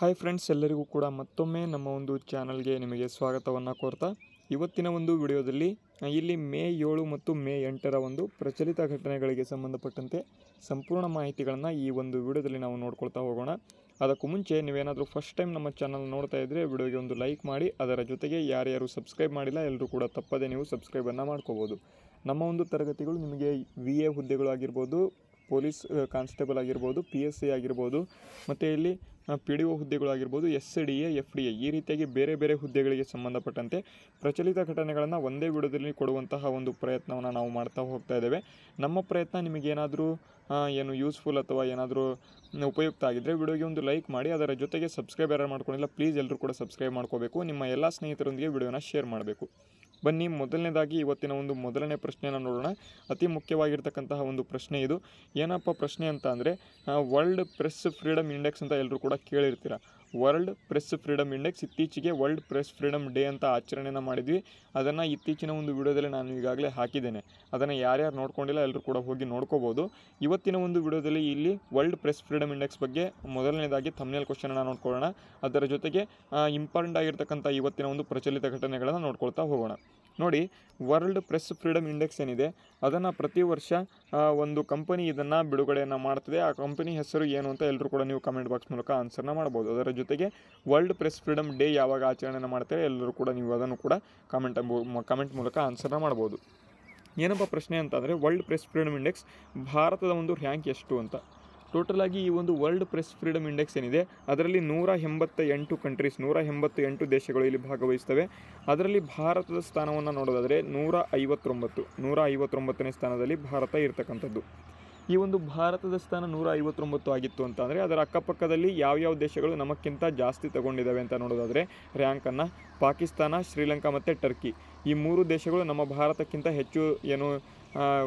hi friends ಎಲ್ಲರಿಗೂ ಕೂಡ ಮತ್ತೊಮ್ಮೆ ನಮ್ಮ ಒಂದು ಚಾನಲ್ಗೆ ನಿಮಗೆ ಸ್ವಾಗತವನ್ನು ಕೋರ್ತಾ ಇವತ್ತಿನ ಒಂದು ವಿಡಿಯೋದಲ್ಲಿ ಇಲ್ಲಿ ಮೇ ಏಳು ಮತ್ತು ಮೇ ಎಂಟರ ಒಂದು ಪ್ರಚಲಿತ ಘಟನೆಗಳಿಗೆ ಸಂಬಂಧಪಟ್ಟಂತೆ ಸಂಪೂರ್ಣ ಮಾಹಿತಿಗಳನ್ನು ಈ ಒಂದು ವಿಡಿಯೋದಲ್ಲಿ ನಾವು ನೋಡ್ಕೊಳ್ತಾ ಹೋಗೋಣ ಅದಕ್ಕೂ ಮುಂಚೆ ನೀವೇನಾದರೂ ಫಸ್ಟ್ ಟೈಮ್ ನಮ್ಮ ಚಾನಲ್ ನೋಡ್ತಾ ಇದ್ದರೆ ವಿಡಿಯೋಗೆ ಒಂದು ಲೈಕ್ ಮಾಡಿ ಅದರ ಜೊತೆಗೆ ಯಾರ್ಯಾರು ಸಬ್ಸ್ಕ್ರೈಬ್ ಮಾಡಿಲ್ಲ ಎಲ್ಲರೂ ಕೂಡ ತಪ್ಪದೇ ನೀವು ಸಬ್ಸ್ಕ್ರೈಬನ್ನು ಮಾಡ್ಕೋಬೋದು ನಮ್ಮ ಒಂದು ತರಗತಿಗಳು ನಿಮಗೆ ವಿ ಎ ಆಗಿರ್ಬೋದು ಪೊಲೀಸ್ ಕಾನ್ಸ್ಟೇಬಲ್ ಆಗಿರ್ಬೋದು ಪಿ ಎಸ್ ಸಿ ಆಗಿರ್ಬೋದು ಮತ್ತು ಇಲ್ಲಿ ಪಿ ಡಿ ಒ ಹುದ್ದೆಗಳಾಗಿರ್ಬೋದು S D A F D A ಈ ರೀತಿಯಾಗಿ ಬೇರೆ ಬೇರೆ ಹುದ್ದೆಗಳಿಗೆ ಸಂಬಂಧಪಟ್ಟಂತೆ ಪ್ರಚಲಿತ ಘಟನೆಗಳನ್ನು ಒಂದೇ ವಿಡಿಯೋದಲ್ಲಿ ಕೊಡುವಂತಹ ಒಂದು ಪ್ರಯತ್ನವನ್ನು ನಾವು ಮಾಡ್ತಾ ಹೋಗ್ತಾ ಇದ್ದೇವೆ ನಮ್ಮ ಪ್ರಯತ್ನ ನಿಮಗೇನಾದರೂ ಏನು ಯೂಸ್ಫುಲ್ ಅಥವಾ ಏನಾದರೂ ಉಪಯುಕ್ತ ಆಗಿದ್ದರೆ ವಿಡಿಯೋಗೆ ಒಂದು ಲೈಕ್ ಮಾಡಿ ಅದರ ಜೊತೆಗೆ ಸಬ್ಸ್ಕ್ರೈಬ್ ಯಾರು ಮಾಡ್ಕೊಂಡಿಲ್ಲ ಪ್ಲೀಸ್ ಎಲ್ಲರೂ ಕೂಡ ಸಬ್ಸ್ಕ್ರೈಬ್ ಮಾಡ್ಕೋಬೇಕು ನಿಮ್ಮ ಎಲ್ಲ ಸ್ನೇಹಿತರೊಂದಿಗೆ ವಿಡಿಯೋನ ಶೇರ್ ಮಾಡಬೇಕು ಬನ್ನಿ ಮೊದಲನೇದಾಗಿ ಇವತ್ತಿನ ಒಂದು ಮೊದಲನೇ ಪ್ರಶ್ನೆಯನ್ನು ನೋಡೋಣ ಅತಿ ಮುಖ್ಯವಾಗಿರ್ತಕ್ಕಂತಹ ಒಂದು ಪ್ರಶ್ನೆ ಇದು ಏನಪ್ಪ ಪ್ರಶ್ನೆ ಅಂತ ಅಂದರೆ ವರ್ಲ್ಡ್ ಪ್ರೆಸ್ ಫ್ರೀಡಮ್ ಇಂಡೆಕ್ಸ್ ಅಂತ ಎಲ್ಲರೂ ಕೂಡ ಕೇಳಿರ್ತೀರ ವರ್ಲ್ಡ್ ಪ್ರೆಸ್ ಫ್ರೀಡಮ್ ಇಂಡೆಕ್ಸ್ ಇತ್ತೀಚೆಗೆ ವರ್ಲ್ಡ್ ಪ್ರೆಸ್ ಫ್ರೀಡಮ್ ಡೇ ಅಂತ ಆಚರಣೆಯನ್ನು ಮಾಡಿದ್ವಿ ಅದನ್ನು ಇತ್ತೀಚಿನ ಒಂದು ವಿಡಿಯೋದಲ್ಲಿ ನಾನು ಈಗಾಗಲೇ ಹಾಕಿದ್ದೇನೆ ಅದನ್ನು ಯಾರ್ಯಾರು ನೋಡ್ಕೊಂಡಿಲ್ಲ ಎಲ್ಲರೂ ಕೂಡ ಹೋಗಿ ನೋಡ್ಕೋಬೋದು ಇವತ್ತಿನ ಒಂದು ವಿಡಿಯೋದಲ್ಲಿ ಇಲ್ಲಿ ವರ್ಲ್ಡ್ ಪ್ರೆಸ್ ಫ್ರೀಡಮ್ ಇಂಡೆಕ್ಸ್ ಬಗ್ಗೆ ಮೊದಲನೇದಾಗಿ ಥಮ್ನೇಲ್ ಕ್ವಶನನ್ನು ನೋಡ್ಕೊಳ್ಳೋಣ ಅದರ ಜೊತೆಗೆ ಇಂಪಾರ್ಟೆಂಟ್ ಆಗಿರ್ತಕ್ಕಂಥ ಇವತ್ತಿನ ಒಂದು ಪ್ರಚಲಿತ ಘಟನೆಗಳನ್ನು ನೋಡ್ಕೊಳ್ತಾ ಹೋಗೋಣ ನೋಡಿ ವರ್ಲ್ಡ್ ಪ್ರೆಸ್ ಫ್ರೀಡಮ್ ಇಂಡೆಕ್ಸ್ ಏನಿದೆ ಅದನ್ನು ಪ್ರತಿ ವರ್ಷ ಒಂದು ಕಂಪನಿ ಇದನ್ನು ಬಿಡುಗಡೆಯನ್ನು ಮಾಡ್ತದೆ ಆ ಕಂಪನಿ ಹೆಸರು ಏನು ಅಂತ ಎಲ್ಲರೂ ಕೂಡ ನೀವು ಕಮೆಂಟ್ ಬಾಕ್ಸ್ ಮೂಲಕ ಆನ್ಸರ್ನ ಮಾಡ್ಬೋದು ಅದರ ಜೊತೆಗೆ ವರ್ಲ್ಡ್ ಪ್ರೆಸ್ ಫ್ರೀಡಮ್ ಡೇ ಯಾವಾಗ ಆಚರಣೆಯನ್ನು ಮಾಡ್ತಾರೆ ಎಲ್ಲರೂ ಕೂಡ ನೀವು ಅದನ್ನು ಕೂಡ ಕಮೆಂಟ್ ಕಮೆಂಟ್ ಮೂಲಕ ಆನ್ಸರ್ನ ಮಾಡ್ಬೋದು ಏನಪ್ಪ ಪ್ರಶ್ನೆ ಅಂತಂದರೆ ವರ್ಲ್ಡ್ ಪ್ರೆಸ್ ಫ್ರೀಡಮ್ ಇಂಡೆಕ್ಸ್ ಭಾರತದ ಒಂದು ರ್ಯಾಂಕ್ ಎಷ್ಟು ಅಂತ ಟೋಟಲ್ ಆಗಿ ಈ ಒಂದು ವರ್ಲ್ಡ್ ಪ್ರೆಸ್ ಫ್ರೀಡಮ್ ಇಂಡೆಕ್ಸ್ ಏನಿದೆ ಅದರಲ್ಲಿ ನೂರ ಎಂಬತ್ತ ಎಂಟು ಕಂಟ್ರೀಸ್ ನೂರ ಎಂಬತ್ತು ಎಂಟು ದೇಶಗಳು ಇಲ್ಲಿ ಭಾಗವಹಿಸ್ತವೆ ಅದರಲ್ಲಿ ಭಾರತದ ಸ್ಥಾನವನ್ನು ನೋಡೋದಾದರೆ ನೂರ ಐವತ್ತೊಂಬತ್ತು ನೂರ ಐವತ್ತೊಂಬತ್ತನೇ ಸ್ಥಾನದಲ್ಲಿ ಭಾರತ ಇರತಕ್ಕಂಥದ್ದು ಈ ಒಂದು ಭಾರತದ ಸ್ಥಾನ ನೂರ ಐವತ್ತೊಂಬತ್ತು ಆಗಿತ್ತು ಅಂತ ಅಂದರೆ ಅದರ ಅಕ್ಕಪಕ್ಕದಲ್ಲಿ ಯಾವ್ಯಾವ ದೇಶಗಳು ನಮಕ್ಕಿಂತ ಜಾಸ್ತಿ ತಗೊಂಡಿದ್ದಾವೆ ಅಂತ ನೋಡೋದಾದರೆ ರ್ಯಾಂಕನ್ನು ಪಾಕಿಸ್ತಾನ ಶ್ರೀಲಂಕಾ ಮತ್ತು ಟರ್ಕಿ ಈ ಮೂರು ದೇಶಗಳು ನಮ್ಮ ಭಾರತಕ್ಕಿಂತ ಹೆಚ್ಚು ಏನು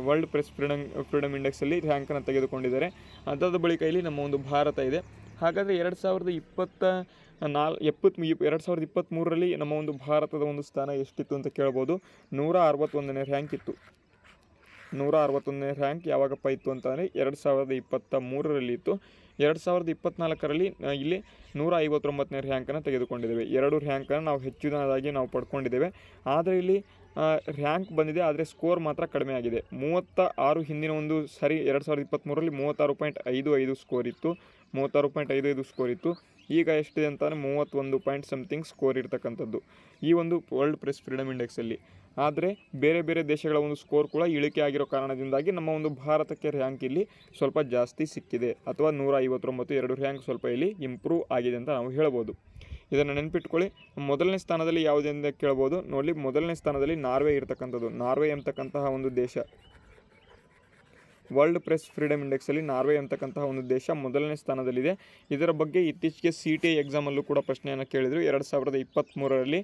ವರ್ಲ್ಡ್ ಪ್ರೆಸ್ ಫ್ರೀಡಮ್ ಫ್ರೀಡಮ್ ಇಂಡೆಕ್ಸಲ್ಲಿ ರ್ಯಾಂಕನ್ನು ತೆಗೆದುಕೊಂಡಿದ್ದಾರೆ ಅದಾದ ಬಳಿಕ ಇಲ್ಲಿ ನಮ್ಮ ಒಂದು ಭಾರತ ಇದೆ ಹಾಗಾದರೆ ಎರಡು ಸಾವಿರದ ಇಪ್ಪತ್ತ ನಾಲ್ ಎಪ್ಪತ್ತು ಎರಡು ಸಾವಿರದ ಇಪ್ಪತ್ತ್ಮೂರರಲ್ಲಿ ನಮ್ಮ ಒಂದು ಭಾರತದ ಒಂದು ಸ್ಥಾನ ಎಷ್ಟಿತ್ತು ಅಂತ ಕೇಳ್ಬೋದು ನೂರ ಅರವತ್ತೊಂದನೇ ರ್ಯಾಂಕ್ ಇತ್ತು ನೂರ ಅರವತ್ತೊಂದನೇ ರ್ಯಾಂಕ್ ಯಾವಾಗಪ್ಪ ಇತ್ತು ಅಂತಂದರೆ ಎರಡು ಸಾವಿರದ ಇಪ್ಪತ್ತ ಮೂರರಲ್ಲಿ ಇತ್ತು ಎರಡು ಸಾವಿರದ ಇಪ್ಪತ್ತ್ನಾಲ್ಕರಲ್ಲಿ ಇಲ್ಲಿ ನೂರ ಐವತ್ತೊಂಬತ್ತನೇ ರ್ಯಾಂಕನ್ನು ತೆಗೆದುಕೊಂಡಿದ್ದೇವೆ ಎರಡು ರ್ಯಾಂಕನ್ನು ನಾವು ಹೆಚ್ಚಿನದಾಗಿ ನಾವು ಪಡ್ಕೊಂಡಿದ್ದೇವೆ ಆದರೆ ಇಲ್ಲಿ ರ್ಯಾಂಕ್ ಬಂದಿದೆ ಆದರೆ ಸ್ಕೋರ್ ಮಾತ್ರ ಕಡಿಮೆ ಆಗಿದೆ ಮೂವತ್ತ ಆರು ಹಿಂದಿನ ಒಂದು ಸರಿ ಎರಡು ಸಾವಿರದ ಇಪ್ಪತ್ತ್ಮೂರಲ್ಲಿ ಮೂವತ್ತಾರು ಪಾಯಿಂಟ್ ಐದು ಐದು ಸ್ಕೋರ್ ಇತ್ತು ಮೂವತ್ತಾರು ಪಾಯಿಂಟ್ ಐದು ಐದು ಸ್ಕೋರ್ ಇತ್ತು ಈಗ ಎಷ್ಟಿದೆ ಅಂತಂದರೆ ಮೂವತ್ತೊಂದು ಪಾಯಿಂಟ್ ಸಮಥಿಂಗ್ ಸ್ಕೋರ್ ಇರತಕ್ಕಂಥದ್ದು ಈ ಒಂದು ವರ್ಲ್ಡ್ ಪ್ರೆಸ್ ಫ್ರೀಡಮ್ ಇಂಡೆಕ್ಸಲ್ಲಿ ಆದರೆ ಬೇರೆ ಬೇರೆ ದೇಶಗಳ ಒಂದು ಸ್ಕೋರ್ ಕೂಡ ಇಳಿಕೆ ಆಗಿರೋ ಕಾರಣದಿಂದಾಗಿ ನಮ್ಮ ಒಂದು ಭಾರತಕ್ಕೆ ರ್ಯಾಂಕ್ ಇಲ್ಲಿ ಸ್ವಲ್ಪ ಜಾಸ್ತಿ ಸಿಕ್ಕಿದೆ ಅಥವಾ ನೂರ ಐವತ್ತೊಂಬತ್ತು ಎರಡು ರ್ಯಾಂಕ್ ಸ್ವಲ್ಪ ಇಲ್ಲಿ ಇಂಪ್ರೂವ್ ಆಗಿದೆ ಅಂತ ನಾವು ಹೇಳ್ಬೋದು ಇದನ್ನು ನೆನಪಿಟ್ಕೊಳ್ಳಿ ಮೊದಲನೇ ಸ್ಥಾನದಲ್ಲಿ ಯಾವುದೆಂದು ಕೇಳ್ಬೋದು ನೋಡಿ ಮೊದಲನೇ ಸ್ಥಾನದಲ್ಲಿ ನಾರ್ವೆ ಇರತಕ್ಕಂಥದ್ದು ನಾರ್ವೆ ಎಂಬತಕ್ಕಂತಹ ಒಂದು ದೇಶ ವರ್ಲ್ಡ್ ಪ್ರೆಸ್ ಫ್ರೀಡಮ್ ಇಂಡೆಕ್ಸಲ್ಲಿ ನಾರ್ವೆ ಅಂತಕ್ಕಂತಹ ಒಂದು ದೇಶ ಮೊದಲನೇ ಸ್ಥಾನದಲ್ಲಿದೆ ಇದರ ಬಗ್ಗೆ ಇತ್ತೀಚೆಗೆ ಸಿ ಟಿ ಎಕ್ಸಾಮಲ್ಲೂ ಕೂಡ ಪ್ರಶ್ನೆಯನ್ನು ಕೇಳಿದರು ಎರಡು ಸಾವಿರದ ಇಪ್ಪತ್ತ್ಮೂರರಲ್ಲಿ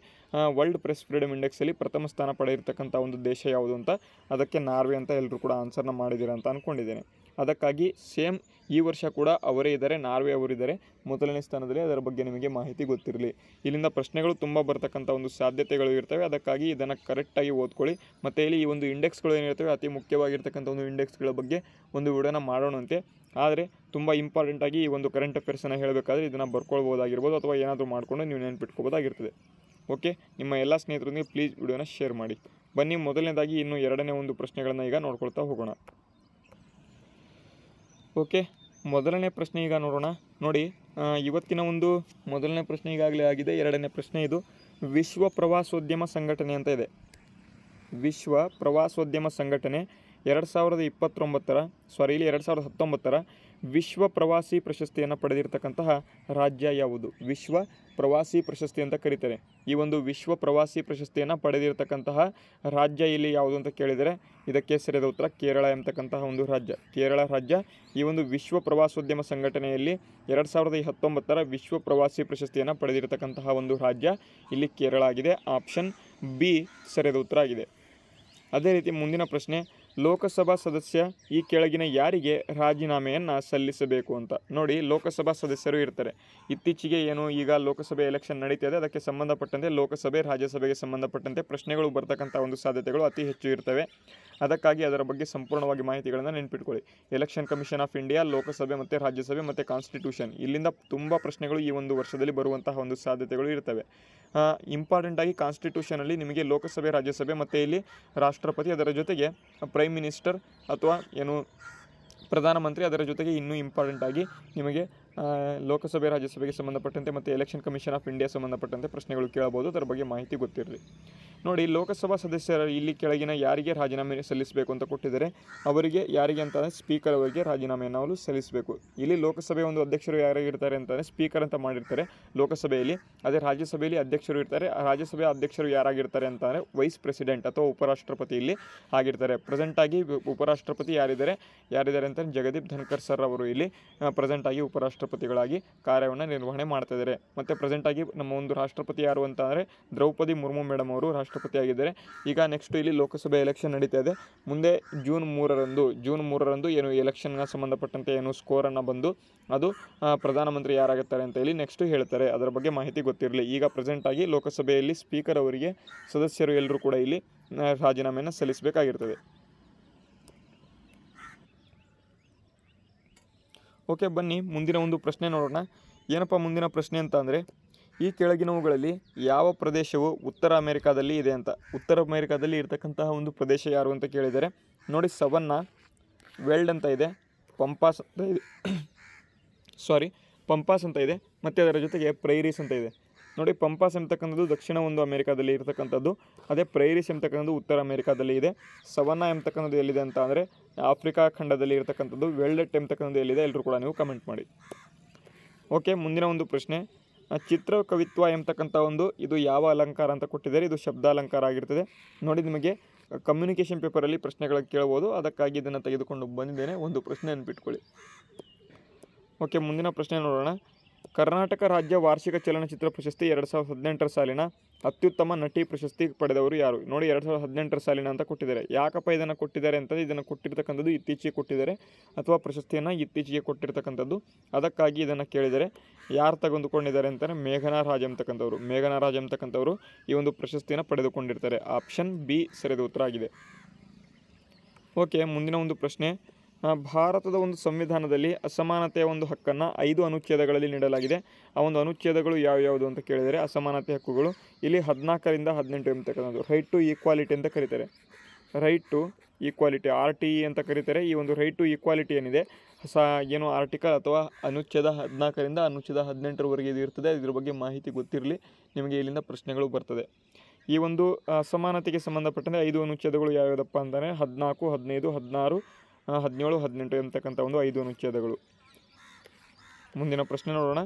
ವರ್ಲ್ಡ್ ಪ್ರೆಸ್ ಫ್ರೀಡಮ್ ಇಂಡೆಕ್ಸಲ್ಲಿ ಪ್ರಥಮ ಸ್ಥಾನ ಪಡೆಯಿರ್ತಕ್ಕಂಥ ಒಂದು ದೇಶ ಯಾವುದು ಅಂತ ಅದಕ್ಕೆ ನಾರ್ವೆ ಅಂತ ಎಲ್ಲರೂ ಕೂಡ ಆನ್ಸರ್ನ ಮಾಡಿದ್ದೀರಾ ಅಂತ ಅಂದ್ಕೊಂಡಿದ್ದೇನೆ ಅದಕ್ಕಾಗಿ ಸೇಮ್ ಈ ವರ್ಷ ಕೂಡ ಅವರೇ ಇದ್ದಾರೆ ನಾರ್ವೆ ಅವರಿದ್ದಾರೆ ಮೊದಲನೇ ಸ್ಥಾನದಲ್ಲಿ ಅದರ ಬಗ್ಗೆ ನಿಮಗೆ ಮಾಹಿತಿ ಗೊತ್ತಿರಲಿ ಇಲ್ಲಿಂದ ಪ್ರಶ್ನೆಗಳು ತುಂಬ ಬರ್ತಕ್ಕಂಥ ಒಂದು ಸಾಧ್ಯತೆಗಳು ಇರ್ತವೆ ಅದಕ್ಕಾಗಿ ಇದನ್ನು ಕರೆಕ್ಟಾಗಿ ಓದ್ಕೊಳ್ಳಿ ಮತ್ತು ಇಲ್ಲಿ ಈ ಒಂದು ಇಂಡೆಕ್ಸ್ಗಳು ಏನಿರ್ತವೆ ಅತಿ ಮುಖ್ಯವಾಗಿರ್ತಕ್ಕಂಥ ಒಂದು ಇಂಡೆಕ್ಸ್ಗಳ ಬಗ್ಗೆ ಒಂದು ವಿಡಿಯೋನ ಮಾಡೋಣಂತೆ ಆದರೆ ತುಂಬ ಇಂಪಾರ್ಟೆಂಟಾಗಿ ಈ ಒಂದು ಕರೆಂಟ್ ಅಫೇರ್ಸನ್ನು ಹೇಳಬೇಕಾದ್ರೆ ಇದನ್ನು ಬರ್ಕೊಳ್ಬೋದಾಗಿರ್ಬೋದು ಅಥವಾ ಏನಾದರೂ ಮಾಡಿಕೊಂಡು ನೀವು ನೆನಪಿಟ್ಕೊಬೋದಾಗಿರ್ತದೆ ಓಕೆ ನಿಮ್ಮ ಎಲ್ಲ ಸ್ನೇಹಿತರೊಂದಿಗೆ ಪ್ಲೀಸ್ ವಿಡಿಯೋನ ಶೇರ್ ಮಾಡಿ ಬನ್ನಿ ಮೊದಲನೇದಾಗಿ ಇನ್ನು ಎರಡನೇ ಒಂದು ಪ್ರಶ್ನೆಗಳನ್ನು ಈಗ ನೋಡ್ಕೊಳ್ತಾ ಹೋಗೋಣ ಓಕೆ ಮೊದಲನೇ ಪ್ರಶ್ನೆ ಈಗ ನೋಡೋಣ ನೋಡಿ ಇವತ್ತಿನ ಒಂದು ಮೊದಲನೇ ಪ್ರಶ್ನೆ ಈಗಾಗಲೇ ಆಗಿದೆ ಎರಡನೇ ಪ್ರಶ್ನೆ ಇದು ವಿಶ್ವ ಪ್ರವಾಸೋದ್ಯಮ ಸಂಘಟನೆ ಅಂತ ಇದೆ ವಿಶ್ವ ಪ್ರವಾಸೋದ್ಯಮ ಸಂಘಟನೆ ಎರಡು ಸಾವಿರದ ಇಪ್ಪತ್ತೊಂಬತ್ತರ ಸಾರಿ ಇಲ್ಲಿ ಎರಡು ಸಾವಿರದ ಹತ್ತೊಂಬತ್ತರ ವಿಶ್ವ ಪ್ರವಾಸಿ ಪ್ರಶಸ್ತಿಯನ್ನು ಪಡೆದಿರತಕ್ಕಂತಹ ರಾಜ್ಯ ಯಾವುದು ವಿಶ್ವ ಪ್ರವಾಸಿ ಪ್ರಶಸ್ತಿ ಅಂತ ಕರೀತಾರೆ ಈ ಒಂದು ವಿಶ್ವ ಪ್ರವಾಸಿ ಪ್ರಶಸ್ತಿಯನ್ನು ಪಡೆದಿರತಕ್ಕಂತಹ ರಾಜ್ಯ ಇಲ್ಲಿ ಯಾವುದು ಅಂತ ಕೇಳಿದರೆ ಇದಕ್ಕೆ ಸರಿಯಾದ ಉತ್ತರ ಕೇರಳ ಎಂಬತಕ್ಕಂತಹ ಒಂದು ರಾಜ್ಯ ಕೇರಳ ರಾಜ್ಯ ಈ ಒಂದು ವಿಶ್ವ ಪ್ರವಾಸೋದ್ಯಮ ಸಂಘಟನೆಯಲ್ಲಿ ಎರಡು ಸಾವಿರದ ಹತ್ತೊಂಬತ್ತರ ವಿಶ್ವ ಪ್ರವಾಸಿ ಪ್ರಶಸ್ತಿಯನ್ನು ಪಡೆದಿರತಕ್ಕಂತಹ ಒಂದು ರಾಜ್ಯ ಇಲ್ಲಿ ಕೇರಳ ಆಗಿದೆ ಆಪ್ಷನ್ ಬಿ ಸರಿಯಾದ ಉತ್ತರ ಆಗಿದೆ ಅದೇ ರೀತಿ ಮುಂದಿನ ಪ್ರಶ್ನೆ ಲೋಕಸಭಾ ಸದಸ್ಯ ಈ ಕೆಳಗಿನ ಯಾರಿಗೆ ರಾಜೀನಾಮೆಯನ್ನು ಸಲ್ಲಿಸಬೇಕು ಅಂತ ನೋಡಿ ಲೋಕಸಭಾ ಸದಸ್ಯರು ಇರ್ತಾರೆ ಇತ್ತೀಚೆಗೆ ಏನು ಈಗ ಲೋಕಸಭೆ ಎಲೆಕ್ಷನ್ ನಡೀತಿದೆ ಅದಕ್ಕೆ ಸಂಬಂಧಪಟ್ಟಂತೆ ಲೋಕಸಭೆ ರಾಜ್ಯಸಭೆಗೆ ಸಂಬಂಧಪಟ್ಟಂತೆ ಪ್ರಶ್ನೆಗಳು ಬರ್ತಕ್ಕಂಥ ಒಂದು ಸಾಧ್ಯತೆಗಳು ಅತಿ ಹೆಚ್ಚು ಇರ್ತವೆ ಅದಕ್ಕಾಗಿ ಅದರ ಬಗ್ಗೆ ಸಂಪೂರ್ಣವಾಗಿ ಮಾಹಿತಿಗಳನ್ನು ನೆನ್ಪಿಟ್ಕೊಳ್ಳಿ ಎಲೆಕ್ಷನ್ ಕಮಿಷನ್ ಆಫ್ ಇಂಡಿಯಾ ಲೋಕಸಭೆ ಮತ್ತು ರಾಜ್ಯಸಭೆ ಮತ್ತು ಕಾನ್ಸ್ಟಿಟ್ಯೂಷನ್ ಇಲ್ಲಿಂದ ತುಂಬ ಪ್ರಶ್ನೆಗಳು ಈ ಒಂದು ವರ್ಷದಲ್ಲಿ ಬರುವಂತಹ ಒಂದು ಸಾಧ್ಯತೆಗಳು ಇರ್ತವೆ ಇಂಪಾರ್ಟೆಂಟಾಗಿ ಕಾನ್ಸ್ಟಿಟ್ಯೂಷನಲ್ಲಿ ನಿಮಗೆ ಲೋಕಸಭೆ ರಾಜ್ಯಸಭೆ ಮತ್ತು ಇಲ್ಲಿ ರಾಷ್ಟ್ರಪತಿ ಅದರ ಜೊತೆಗೆ ಪ್ರೈ ಪ್ರೈಮ್ ಮಿನಿಸ್ಟರ್ ಅಥವಾ ಏನು ಪ್ರಧಾನಮಂತ್ರಿ ಅದರ ಜೊತೆಗೆ ಇನ್ನೂ ಇಂಪಾರ್ಟೆಂಟ್ ಆಗಿ ನಿಮಗೆ ಲೋಕಸಭೆ ರಾಜ್ಯಸಭೆಗೆ ಸಂಬಂಧಪಟ್ಟಂತೆ ಮತ್ತು ಎಲೆಕ್ಷನ್ ಕಮಿಷನ್ ಆಫ್ ಇಂಡಿಯಾ ಸಂಬಂಧಪಟ್ಟಂತೆ ಪ್ರಶ್ನೆಗಳು ಕೇಳಬಹುದು ಅದರ ಬಗ್ಗೆ ಮಾಹಿತಿ ಗೊತ್ತಿರಲಿ ನೋಡಿ ಲೋಕಸಭಾ ಸದಸ್ಯರ ಇಲ್ಲಿ ಕೆಳಗಿನ ಯಾರಿಗೆ ರಾಜೀನಾಮೆ ಸಲ್ಲಿಸಬೇಕು ಅಂತ ಕೊಟ್ಟಿದ್ದಾರೆ ಅವರಿಗೆ ಯಾರಿಗೆ ಅಂತಂದರೆ ಸ್ಪೀಕರ್ ಅವರಿಗೆ ರಾಜೀನಾಮೆಯನ್ನು ಅವರು ಸಲ್ಲಿಸಬೇಕು ಇಲ್ಲಿ ಲೋಕಸಭೆ ಒಂದು ಅಧ್ಯಕ್ಷರು ಯಾರಾಗಿರ್ತಾರೆ ಅಂತಂದರೆ ಸ್ಪೀಕರ್ ಅಂತ ಮಾಡಿರ್ತಾರೆ ಲೋಕಸಭೆಯಲ್ಲಿ ಅದೇ ರಾಜ್ಯಸಭೆಯಲ್ಲಿ ಅಧ್ಯಕ್ಷರು ಇರ್ತಾರೆ ರಾಜ್ಯಸಭೆ ಅಧ್ಯಕ್ಷರು ಯಾರಾಗಿರ್ತಾರೆ ಅಂತಂದರೆ ವೈಸ್ ಪ್ರೆಸಿಡೆಂಟ್ ಅಥವಾ ಉಪರಾಷ್ಟ್ರಪತಿ ಇಲ್ಲಿ ಆಗಿರ್ತಾರೆ ಪ್ರೆಸೆಂಟಾಗಿ ಉಪರಾಷ್ಟ್ರಪತಿ ಯಾರಿದ್ದಾರೆ ಯಾರಿದ್ದಾರೆ ಅಂತಂದರೆ ಜಗದೀಪ್ ಧನ್ಕರ್ ಸರ್ ಅವರು ಇಲ್ಲಿ ಪ್ರೆಸೆಂಟಾಗಿ ಉಪರಾಷ್ಟ್ರ ರಾಷ್ಟ್ರಪತಿಗಳಾಗಿ ಕಾರ್ಯವನ್ನು ನಿರ್ವಹಣೆ ಮತ್ತೆ ಮತ್ತು ಪ್ರೆಸೆಂಟಾಗಿ ನಮ್ಮ ಒಂದು ರಾಷ್ಟ್ರಪತಿ ಯಾರು ಅಂತ ಅಂದರೆ ದ್ರೌಪದಿ ಮುರ್ಮು ಮೇಡಮ್ ಅವರು ರಾಷ್ಟ್ರಪತಿ ಆಗಿದ್ದಾರೆ ಈಗ ನೆಕ್ಸ್ಟ್ ಇಲ್ಲಿ ಲೋಕಸಭೆ ಎಲೆಕ್ಷನ್ ನಡೀತಾ ಇದೆ ಮುಂದೆ ಜೂನ್ ಮೂರರಂದು ಜೂನ್ ಮೂರರಂದು ಏನು ಎಲೆಕ್ಷನ್ಗೆ ಸಂಬಂಧಪಟ್ಟಂತೆ ಏನು ಸ್ಕೋರನ್ನು ಬಂದು ಅದು ಪ್ರಧಾನಮಂತ್ರಿ ಯಾರಾಗುತ್ತಾರೆ ಅಂತ ಹೇಳಿ ನೆಕ್ಸ್ಟ್ ಹೇಳ್ತಾರೆ ಅದರ ಬಗ್ಗೆ ಮಾಹಿತಿ ಗೊತ್ತಿರಲಿ ಈಗ ಪ್ರೆಸೆಂಟಾಗಿ ಲೋಕಸಭೆಯಲ್ಲಿ ಸ್ಪೀಕರ್ ಅವರಿಗೆ ಸದಸ್ಯರು ಎಲ್ಲರೂ ಕೂಡ ಇಲ್ಲಿ ರಾಜೀನಾಮೆಯನ್ನು ಸಲ್ಲಿಸಬೇಕಾಗಿರ್ತದೆ ಓಕೆ ಬನ್ನಿ ಮುಂದಿನ ಒಂದು ಪ್ರಶ್ನೆ ನೋಡೋಣ ಏನಪ್ಪ ಮುಂದಿನ ಪ್ರಶ್ನೆ ಅಂತ ಅಂದರೆ ಈ ಕೆಳಗಿನವುಗಳಲ್ಲಿ ಯಾವ ಪ್ರದೇಶವು ಉತ್ತರ ಅಮೆರಿಕಾದಲ್ಲಿ ಇದೆ ಅಂತ ಉತ್ತರ ಅಮೆರಿಕಾದಲ್ಲಿ ಇರತಕ್ಕಂತಹ ಒಂದು ಪ್ರದೇಶ ಯಾರು ಅಂತ ಕೇಳಿದರೆ ನೋಡಿ ಸವನ್ನ ವೆಲ್ಡ್ ಅಂತ ಇದೆ ಪಂಪಾಸ್ ಅಂತ ಇದೆ ಸಾರಿ ಪಂಪಾಸ್ ಅಂತ ಇದೆ ಮತ್ತು ಅದರ ಜೊತೆಗೆ ಪ್ರೈರೀಸ್ ಅಂತ ಇದೆ ನೋಡಿ ಪಂಪಾಸ್ ಎಂಬತಕ್ಕಂಥದ್ದು ದಕ್ಷಿಣ ಒಂದು ಅಮೆರಿಕಾದಲ್ಲಿ ಇರತಕ್ಕಂಥದ್ದು ಅದೇ ಪ್ರೈರಿಸ್ ಎಂಬತಕ್ಕಂಥದ್ದು ಉತ್ತರ ಅಮೆರಿಕಾದಲ್ಲಿ ಇದೆ ಸವನ್ನ ಎಂಬತಕ್ಕಂಥದ್ದು ಎಲ್ಲಿದೆ ಅಂತ ಅಂದರೆ ಆಫ್ರಿಕಾ ಖಂಡದಲ್ಲಿ ಇರತಕ್ಕಂಥದ್ದು ವೆಲ್ಡೆಟ್ ಎಂಬತಕ್ಕಂಥದ್ದು ಎಲ್ಲಿದೆ ಎಲ್ಲರೂ ಕೂಡ ನೀವು ಕಮೆಂಟ್ ಮಾಡಿ ಓಕೆ ಮುಂದಿನ ಒಂದು ಪ್ರಶ್ನೆ ಚಿತ್ರ ಕವಿತ್ವ ಎಂಬತಕ್ಕಂಥ ಒಂದು ಇದು ಯಾವ ಅಲಂಕಾರ ಅಂತ ಕೊಟ್ಟಿದ್ದಾರೆ ಇದು ಶಬ್ದ ಅಲಂಕಾರ ಆಗಿರ್ತದೆ ನೋಡಿ ನಿಮಗೆ ಕಮ್ಯುನಿಕೇಷನ್ ಪೇಪರಲ್ಲಿ ಪ್ರಶ್ನೆಗಳ ಕೇಳ್ಬೋದು ಅದಕ್ಕಾಗಿ ಇದನ್ನು ತೆಗೆದುಕೊಂಡು ಬಂದಿದ್ದೇನೆ ಒಂದು ಪ್ರಶ್ನೆ ಬಿಟ್ಕೊಳ್ಳಿ ಓಕೆ ಮುಂದಿನ ಪ್ರಶ್ನೆ ನೋಡೋಣ ಕರ್ನಾಟಕ ರಾಜ್ಯ ವಾರ್ಷಿಕ ಚಲನಚಿತ್ರ ಪ್ರಶಸ್ತಿ ಎರಡು ಸಾವಿರದ ಹದಿನೆಂಟರ ಸಾಲಿನ ಅತ್ಯುತ್ತಮ ನಟಿ ಪ್ರಶಸ್ತಿ ಪಡೆದವರು ಯಾರು ನೋಡಿ ಎರಡು ಸಾವಿರದ ಹದಿನೆಂಟರ ಸಾಲಿನ ಅಂತ ಕೊಟ್ಟಿದ್ದಾರೆ ಯಾಕಪ್ಪ ಇದನ್ನು ಕೊಟ್ಟಿದ್ದಾರೆ ಅಂತಂದರೆ ಇದನ್ನು ಕೊಟ್ಟಿರ್ತಕ್ಕಂಥದ್ದು ಇತ್ತೀಚೆಗೆ ಕೊಟ್ಟಿದ್ದಾರೆ ಅಥವಾ ಪ್ರಶಸ್ತಿಯನ್ನು ಇತ್ತೀಚೆಗೆ ಕೊಟ್ಟಿರ್ತಕ್ಕಂಥದ್ದು ಅದಕ್ಕಾಗಿ ಇದನ್ನು ಕೇಳಿದರೆ ಯಾರು ತೆಗೆದುಕೊಂಡಿದ್ದಾರೆ ಅಂತಾರೆ ಮೇಘನಾ ರಾಜ್ ಅಂತಕ್ಕಂಥವ್ರು ಮೇಘನಾ ರಾಜ್ ಅಂತಕ್ಕಂಥವ್ರು ಈ ಒಂದು ಪ್ರಶಸ್ತಿಯನ್ನು ಪಡೆದುಕೊಂಡಿರ್ತಾರೆ ಆಪ್ಷನ್ ಬಿ ಸರಿದ ಉತ್ತರ ಆಗಿದೆ ಓಕೆ ಮುಂದಿನ ಒಂದು ಪ್ರಶ್ನೆ ಭಾರತದ ಒಂದು ಸಂವಿಧಾನದಲ್ಲಿ ಅಸಮಾನತೆಯ ಒಂದು ಹಕ್ಕನ್ನು ಐದು ಅನುಚ್ಛೇದಗಳಲ್ಲಿ ನೀಡಲಾಗಿದೆ ಆ ಒಂದು ಅನುಚ್ಛೇದಗಳು ಯಾವ್ಯಾವುದು ಅಂತ ಕೇಳಿದರೆ ಅಸಮಾನತೆ ಹಕ್ಕುಗಳು ಇಲ್ಲಿ ಹದಿನಾಲ್ಕರಿಂದ ಹದಿನೆಂಟು ಎಂಬತಕ್ಕಂಥದ್ದು ರೈಟ್ ಟು ಈಕ್ವಾಲಿಟಿ ಅಂತ ಕರೀತಾರೆ right to equality R T E ಅಂತ ಕರೀತಾರೆ ಈ ಒಂದು ರೈಟ್ ಟು ಈಕ್ವಾಲಿಟಿ ಏನಿದೆ ಹೊಸ ಏನು ಆರ್ಟಿಕಲ್ ಅಥವಾ ಅನುಚ್ಛೇದ ಹದಿನಾಲ್ಕರಿಂದ ಅನುಚ್ಛೇದ ಹದಿನೆಂಟರವರೆಗೆ ಇದು ಇರ್ತದೆ ಇದ್ರ ಬಗ್ಗೆ ಮಾಹಿತಿ ಗೊತ್ತಿರಲಿ ನಿಮಗೆ ಇಲ್ಲಿಂದ ಪ್ರಶ್ನೆಗಳು ಬರ್ತದೆ ಈ ಒಂದು ಅಸಮಾನತೆಗೆ ಸಂಬಂಧಪಟ್ಟಂತೆ ಐದು ಅನುಚ್ಛೇದಗಳು ಯಾವ್ಯಾವುದಪ್ಪ ಅಂತಂದರೆ ಹದಿನಾಲ್ಕು ಹದಿನೈದು ಹದಿನಾರು ಹದಿನೇಳು ಹದಿನೆಂಟು ಎಂತಕ್ಕಂಥ ಒಂದು ಐದು ಅನುಚ್ಛೇದಗಳು ಮುಂದಿನ ಪ್ರಶ್ನೆ ನೋಡೋಣ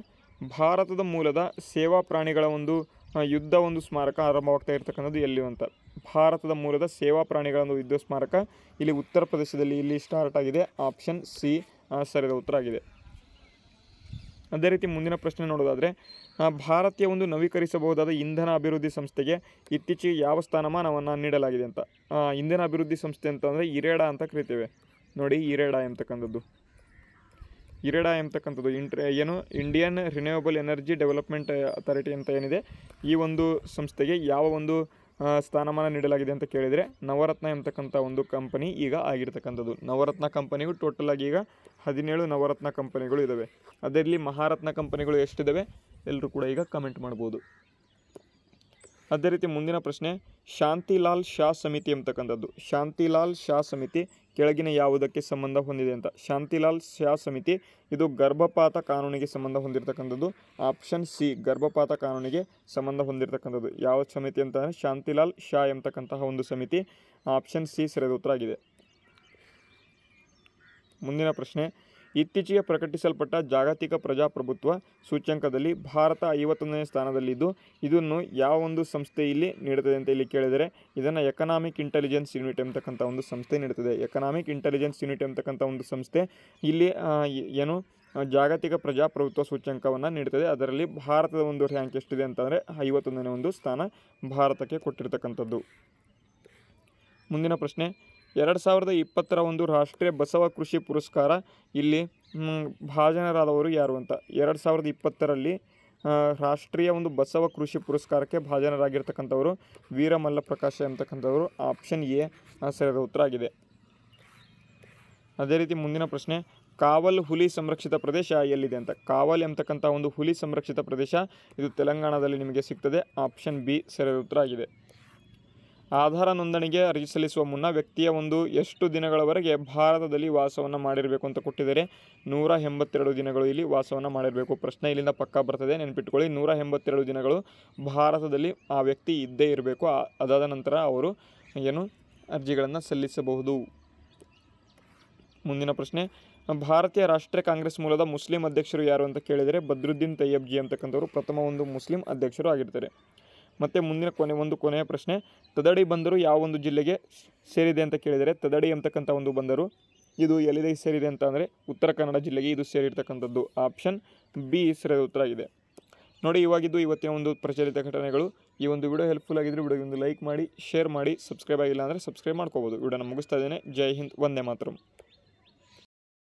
ಭಾರತದ ಮೂಲದ ಸೇವಾ ಪ್ರಾಣಿಗಳ ಒಂದು ಯುದ್ಧ ಒಂದು ಸ್ಮಾರಕ ಆರಂಭವಾಗ್ತಾ ಇರ್ತಕ್ಕಂಥದ್ದು ಎಲ್ಲಿ ಅಂತ ಭಾರತದ ಮೂಲದ ಸೇವಾ ಪ್ರಾಣಿಗಳ ಒಂದು ಯುದ್ಧ ಸ್ಮಾರಕ ಇಲ್ಲಿ ಉತ್ತರ ಪ್ರದೇಶದಲ್ಲಿ ಇಲ್ಲಿ ಸ್ಟಾರ್ಟ್ ಆಗಿದೆ ಆಪ್ಷನ್ ಸಿ ಸರಿಯಾದ ಉತ್ತರ ಆಗಿದೆ ಅದೇ ರೀತಿ ಮುಂದಿನ ಪ್ರಶ್ನೆ ನೋಡೋದಾದರೆ ಭಾರತೀಯ ಒಂದು ನವೀಕರಿಸಬಹುದಾದ ಇಂಧನ ಅಭಿವೃದ್ಧಿ ಸಂಸ್ಥೆಗೆ ಇತ್ತೀಚೆಗೆ ಯಾವ ಸ್ಥಾನಮಾನವನ್ನು ನೀಡಲಾಗಿದೆ ಅಂತ ಇಂಧನ ಅಭಿವೃದ್ಧಿ ಸಂಸ್ಥೆ ಅಂತಂದರೆ ಇರೇಡ ಅಂತ ಕರಿತೇವೆ ನೋಡಿ ಈರೇಡಾ ಎಂಬತಕ್ಕಂಥದ್ದು ಈರೇಡ ಎಂಬತಕ್ಕಂಥದ್ದು ಇಂಟ್ರ ಏನು Indian renewable energy development authority ಅಂತ ಏನಿದೆ ಈ ಒಂದು ಸಂಸ್ಥೆಗೆ ಯಾವ ಒಂದು ಸ್ಥಾನಮಾನ ನೀಡಲಾಗಿದೆ ಅಂತ ಕೇಳಿದರೆ ನವರತ್ನ ಎಂಬತಕ್ಕಂಥ ಒಂದು ಕಂಪನಿ ಈಗ ಆಗಿರ್ತಕ್ಕಂಥದ್ದು ನವರತ್ನ ಕಂಪನಿಗೂ ಟೋಟಲ್ ಆಗಿ ಈಗ ಹದಿನೇಳು ನವರತ್ನ ಕಂಪನಿಗಳು ಇದ್ದಾವೆ ಅದರಲ್ಲಿ ಮಹಾರತ್ನ ಕಂಪನಿಗಳು ಎಷ್ಟಿದ್ದಾವೆ ಎಲ್ಲರೂ ಕೂಡ ಈಗ ಕಮೆಂಟ್ ಮಾಡ್ಬೋದು ಅದೇ ರೀತಿ ಮುಂದಿನ ಪ್ರಶ್ನೆ ಶಾಂತಿಲಾಲ್ ಶಾ ಸಮಿತಿ ಎಂಬತಕ್ಕಂಥದ್ದು ಶಾಂತಿಲಾಲ್ ಶಾ ಸಮಿತಿ ಕೆಳಗಿನ ಯಾವುದಕ್ಕೆ ಸಂಬಂಧ ಹೊಂದಿದೆ ಅಂತ ಶಾಂತಿಲಾಲ್ ಶಾ ಸಮಿತಿ ಇದು ಗರ್ಭಪಾತ ಕಾನೂನಿಗೆ ಸಂಬಂಧ ಹೊಂದಿರತಕ್ಕಂಥದ್ದು ಆಪ್ಷನ್ ಸಿ ಗರ್ಭಪಾತ ಕಾನೂನಿಗೆ ಸಂಬಂಧ ಹೊಂದಿರತಕ್ಕಂಥದ್ದು ಯಾವ ಸಮಿತಿ ಅಂತ ಶಾಂತಿಲಾಲ್ ಶಾ ಎಂಬತಕ್ಕಂತಹ ಒಂದು ಸಮಿತಿ ಆಪ್ಷನ್ ಸಿ ಸರಿಯಾದ ಉತ್ತರ ಆಗಿದೆ ಮುಂದಿನ ಪ್ರಶ್ನೆ ಇತ್ತೀಚೆಗೆ ಪ್ರಕಟಿಸಲ್ಪಟ್ಟ ಜಾಗತಿಕ ಪ್ರಜಾಪ್ರಭುತ್ವ ಸೂಚ್ಯಂಕದಲ್ಲಿ ಭಾರತ ಐವತ್ತೊಂದನೇ ಸ್ಥಾನದಲ್ಲಿದ್ದು ಇದನ್ನು ಯಾವ ಒಂದು ಸಂಸ್ಥೆ ಇಲ್ಲಿ ನೀಡುತ್ತದೆ ಅಂತ ಇಲ್ಲಿ ಕೇಳಿದರೆ ಇದನ್ನು ಎಕನಾಮಿಕ್ ಇಂಟೆಲಿಜೆನ್ಸ್ ಯೂನಿಟ್ ಎಂಬತಕ್ಕಂಥ ಒಂದು ಸಂಸ್ಥೆ ನೀಡುತ್ತದೆ ಎಕನಾಮಿಕ್ ಇಂಟೆಲಿಜೆನ್ಸ್ ಯೂನಿಟ್ ಎಂಬತಕ್ಕಂಥ ಒಂದು ಸಂಸ್ಥೆ ಇಲ್ಲಿ ಏನು ಜಾಗತಿಕ ಪ್ರಜಾಪ್ರಭುತ್ವ ಸೂಚ್ಯಂಕವನ್ನು ನೀಡುತ್ತದೆ ಅದರಲ್ಲಿ ಭಾರತದ ಒಂದು ರ್ಯಾಂಕ್ ಎಷ್ಟಿದೆ ಅಂತಂದರೆ ಐವತ್ತೊಂದನೇ ಒಂದು ಸ್ಥಾನ ಭಾರತಕ್ಕೆ ಕೊಟ್ಟಿರ್ತಕ್ಕಂಥದ್ದು ಮುಂದಿನ ಪ್ರಶ್ನೆ ಎರಡು ಸಾವಿರದ ಇಪ್ಪತ್ತರ ಒಂದು ರಾಷ್ಟ್ರೀಯ ಬಸವ ಕೃಷಿ ಪುರಸ್ಕಾರ ಇಲ್ಲಿ ಭಾಜನರಾದವರು ಯಾರು ಅಂತ ಎರಡು ಸಾವಿರದ ಇಪ್ಪತ್ತರಲ್ಲಿ ರಾಷ್ಟ್ರೀಯ ಒಂದು ಬಸವ ಕೃಷಿ ಪುರಸ್ಕಾರಕ್ಕೆ ಭಾಜನರಾಗಿರ್ತಕ್ಕಂಥವರು ವೀರಮಲ್ಲ ಪ್ರಕಾಶ್ ಎಂಬತಕ್ಕಂಥವರು ಆಪ್ಷನ್ ಎ ಸರಿಯಾದ ಉತ್ತರ ಆಗಿದೆ ಅದೇ ರೀತಿ ಮುಂದಿನ ಪ್ರಶ್ನೆ ಕಾವಲ್ ಹುಲಿ ಸಂರಕ್ಷಿತ ಪ್ರದೇಶ ಎಲ್ಲಿದೆ ಅಂತ ಕಾವಲ್ ಎಂಬತಕ್ಕಂಥ ಒಂದು ಹುಲಿ ಸಂರಕ್ಷಿತ ಪ್ರದೇಶ ಇದು ತೆಲಂಗಾಣದಲ್ಲಿ ನಿಮಗೆ ಸಿಗ್ತದೆ ಆಪ್ಷನ್ ಬಿ ಸರಿಯಾದ ಉತ್ತರ ಆಗಿದೆ ಆಧಾರ ನೋಂದಣಿಗೆ ಅರ್ಜಿ ಸಲ್ಲಿಸುವ ಮುನ್ನ ವ್ಯಕ್ತಿಯ ಒಂದು ಎಷ್ಟು ದಿನಗಳವರೆಗೆ ಭಾರತದಲ್ಲಿ ವಾಸವನ್ನು ಮಾಡಿರಬೇಕು ಅಂತ ಕೊಟ್ಟಿದ್ದಾರೆ ನೂರ ಎಂಬತ್ತೆರಡು ದಿನಗಳು ಇಲ್ಲಿ ವಾಸವನ್ನು ಮಾಡಿರಬೇಕು ಪ್ರಶ್ನೆ ಇಲ್ಲಿಂದ ಪಕ್ಕ ಬರ್ತದೆ ನೆನ್ಪಿಟ್ಕೊಳ್ಳಿ ನೂರ ಎಂಬತ್ತೆರಡು ದಿನಗಳು ಭಾರತದಲ್ಲಿ ಆ ವ್ಯಕ್ತಿ ಇದ್ದೇ ಇರಬೇಕು ಅದಾದ ನಂತರ ಅವರು ಏನು ಅರ್ಜಿಗಳನ್ನು ಸಲ್ಲಿಸಬಹುದು ಮುಂದಿನ ಪ್ರಶ್ನೆ ಭಾರತೀಯ ರಾಷ್ಟ್ರೀಯ ಕಾಂಗ್ರೆಸ್ ಮೂಲದ ಮುಸ್ಲಿಂ ಅಧ್ಯಕ್ಷರು ಯಾರು ಅಂತ ಕೇಳಿದರೆ ಬದ್ರುದ್ದೀನ್ ತಯ್ಯಬ್ಜಿ ಅಂತಕ್ಕಂಥವರು ಪ್ರಥಮ ಒಂದು ಮುಸ್ಲಿಂ ಅಧ್ಯಕ್ಷರು ಆಗಿರ್ತಾರೆ ಮತ್ತು ಮುಂದಿನ ಕೊನೆ ಒಂದು ಕೊನೆಯ ಪ್ರಶ್ನೆ ತದಡಿ ಬಂದರು ಯಾವ ಒಂದು ಜಿಲ್ಲೆಗೆ ಸೇರಿದೆ ಅಂತ ಕೇಳಿದರೆ ತದಡಿ ಅಂತಕ್ಕಂಥ ಒಂದು ಬಂದರು ಇದು ಎಲ್ಲಿದೆ ಸೇರಿದೆ ಅಂತ ಅಂದರೆ ಉತ್ತರ ಕನ್ನಡ ಜಿಲ್ಲೆಗೆ ಇದು ಸೇರಿರ್ತಕ್ಕಂಥದ್ದು ಆಪ್ಷನ್ ಬಿ ಸರಿಯಾದ ಉತ್ತರ ಆಗಿದೆ ನೋಡಿ ಇವಾಗಿದ್ದು ಇವತ್ತಿನ ಒಂದು ಪ್ರಚಲಿತ ಘಟನೆಗಳು ಈ ಒಂದು ವಿಡಿಯೋ ಹೆಲ್ಪ್ಫುಲ್ ಆಗಿದ್ದರೆ ವಿಡಿಯೋ ಒಂದು ಲೈಕ್ ಮಾಡಿ ಶೇರ್ ಮಾಡಿ ಸಬ್ಸ್ಕ್ರೈಬ್ ಆಗಿಲ್ಲ ಅಂದರೆ ಸಬ್ಸ್ಕ್ರೈಬ್ ಮಾಡ್ಕೋಬೋದು ವಿಡಿಯೋನ ಮುಗಿಸ್ತಾ ಇದ್ದೇನೆ ಜೈ ಹಿಂದ್ ಒಂದೇ ಮಾತ್ರ